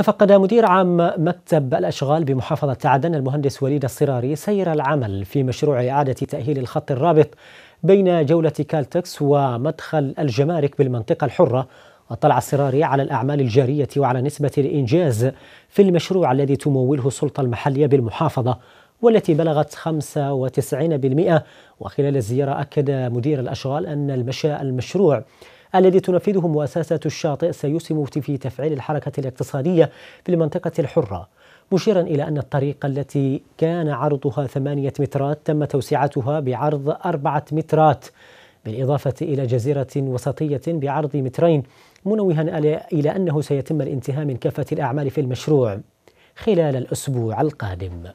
تفقد مدير عام مكتب الأشغال بمحافظة عدن المهندس وليد الصراري سير العمل في مشروع إعادة تأهيل الخط الرابط بين جولة كالتكس ومدخل الجمارك بالمنطقة الحرة اطلع الصراري على الأعمال الجارية وعلى نسبة الإنجاز في المشروع الذي تموله السلطة المحلية بالمحافظة والتي بلغت 95% وخلال الزيارة أكد مدير الأشغال أن المشروع الذي تنفذه مؤسسة الشاطئ سيسهم في تفعيل الحركة الاقتصادية في المنطقة الحرة مشيرا إلى أن الطريق التي كان عرضها ثمانية مترات تم توسعتها بعرض أربعة مترات بالإضافة إلى جزيرة وسطية بعرض مترين منوها إلى أنه سيتم الانتهاء من كافة الأعمال في المشروع خلال الأسبوع القادم